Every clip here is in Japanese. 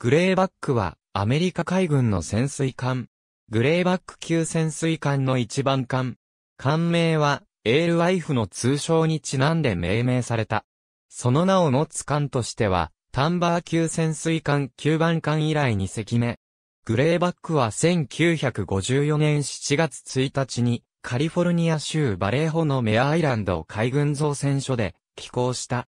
グレーバックはアメリカ海軍の潜水艦。グレーバック級潜水艦の一番艦。艦名はエールワイフの通称にちなんで命名された。その名を持つ艦としては、タンバー級潜水艦9番艦以来2隻目。グレーバックは1954年7月1日にカリフォルニア州バレーホのメアアイランド海軍造船所で寄港した。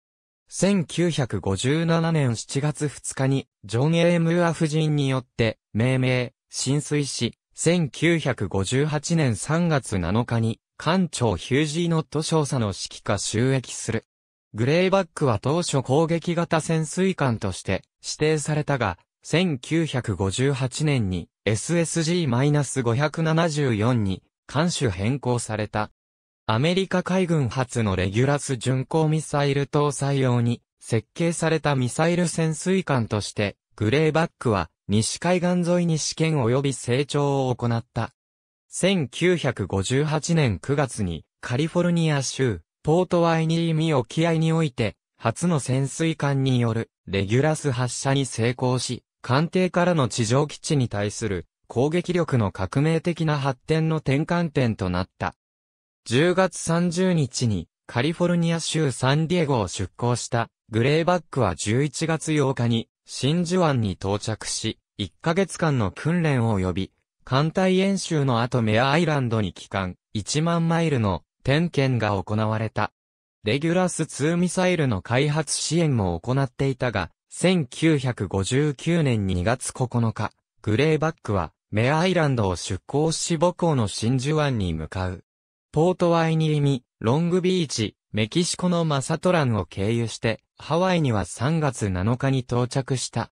1957年7月2日に、ジョン・エームア夫人によって、命名、浸水し、1958年3月7日に、艦長ヒュージー・ノット少佐の指揮下収益する。グレイバックは当初攻撃型潜水艦として指定されたが、1958年に SSG-574 に艦種変更された。アメリカ海軍初のレギュラス巡航ミサイル搭載用に設計されたミサイル潜水艦として、グレーバックは西海岸沿いに試験及び成長を行った。1958年9月にカリフォルニア州ポートワイニーミ沖合において初の潜水艦によるレギュラス発射に成功し、艦艇からの地上基地に対する攻撃力の革命的な発展の転換点となった。10月30日にカリフォルニア州サンディエゴを出港したグレーバックは11月8日に真珠湾に到着し、1ヶ月間の訓練を及び、艦隊演習の後メアアイランドに帰還、1万マイルの点検が行われた。レギュラス2ミサイルの開発支援も行っていたが、1959年2月9日、グレーバックはメアアイランドを出港し母港の真珠湾に向かう。ポートワイニリミ、ロングビーチ、メキシコのマサトランを経由して、ハワイには3月7日に到着した。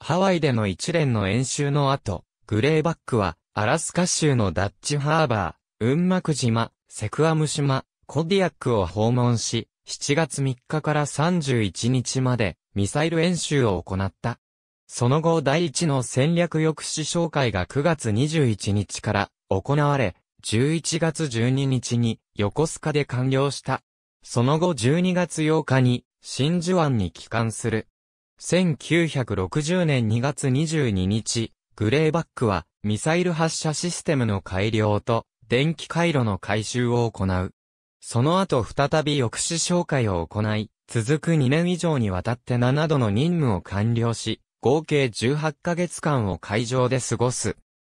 ハワイでの一連の演習の後、グレーバックは、アラスカ州のダッチハーバー、ウンマク島、セクアム島、コディアックを訪問し、7月3日から31日まで、ミサイル演習を行った。その後第一の戦略抑止紹介が9月21日から行われ、11月12日に横須賀で完了した。その後12月8日に真珠湾に帰還する。1960年2月22日、グレーバックはミサイル発射システムの改良と電気回路の改修を行う。その後再び抑止紹介を行い、続く2年以上にわたって7度の任務を完了し、合計18ヶ月間を会場で過ごす。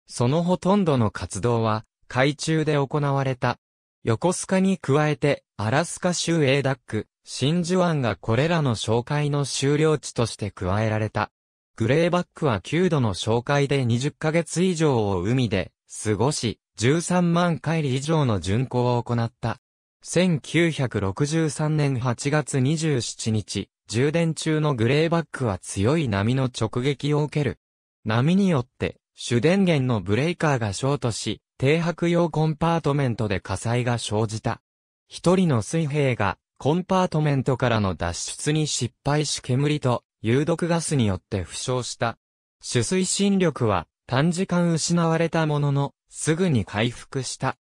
そのほとんどの活動は海中で行われた。横須賀に加えて、アラスカ州エーダック、真珠湾がこれらの紹介の終了地として加えられた。グレーバックは9度の紹介で20ヶ月以上を海で過ごし、13万回以上の巡航を行った。1963年8月27日、充電中のグレーバックは強い波の直撃を受ける。波によって主電源のブレーカーがショートし、停泊用コンパートメントで火災が生じた。一人の水兵が、コンパートメントからの脱出に失敗し煙と有毒ガスによって負傷した。主水進力は短時間失われたものの、すぐに回復した。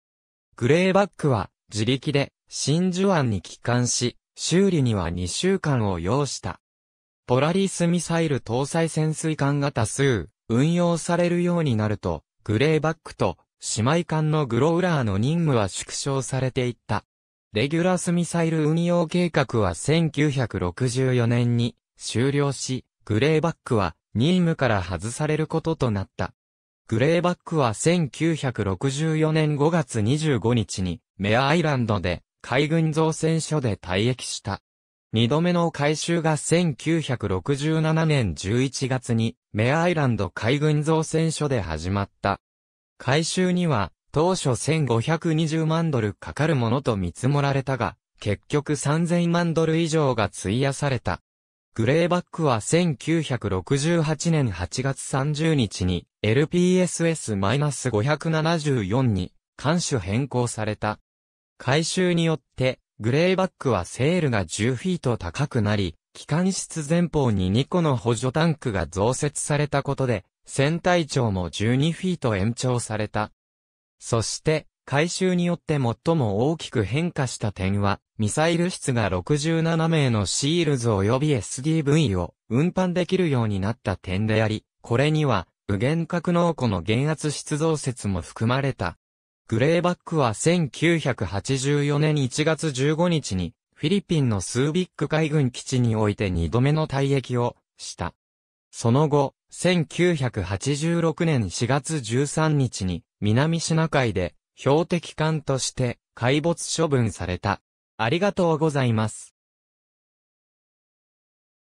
グレーバックは自力で真珠湾に帰還し、修理には2週間を要した。ポラリスミサイル搭載潜水艦が多数、運用されるようになると、グレーバックと姉妹艦のグローラーの任務は縮小されていった。レギュラスミサイル運用計画は1964年に終了し、グレーバックは任務から外されることとなった。グレーバックは1964年5月25日にメアアイランドで海軍造船所で退役した。二度目の改修が1967年11月に、メアイランド海軍造船所で始まった。改修には、当初1520万ドルかかるものと見積もられたが、結局3000万ドル以上が費やされた。グレーバックは1968年8月30日に LPSS-574 に艦視変更された。改修によってグレーバックはセールが10フィート高くなり、機関室前方に2個の補助タンクが増設されたことで、船体長も12フィート延長された。そして、改修によって最も大きく変化した点は、ミサイル室が67名のシールズ及び SDV を運搬できるようになった点であり、これには、無限格納庫の減圧室増設も含まれた。グレーバックは1984年1月15日に、フィリピンのスービック海軍基地において2度目の退役をした。その後、1986年4月13日に、南シナ海で、標的艦として、海没処分された。ありがとうございます。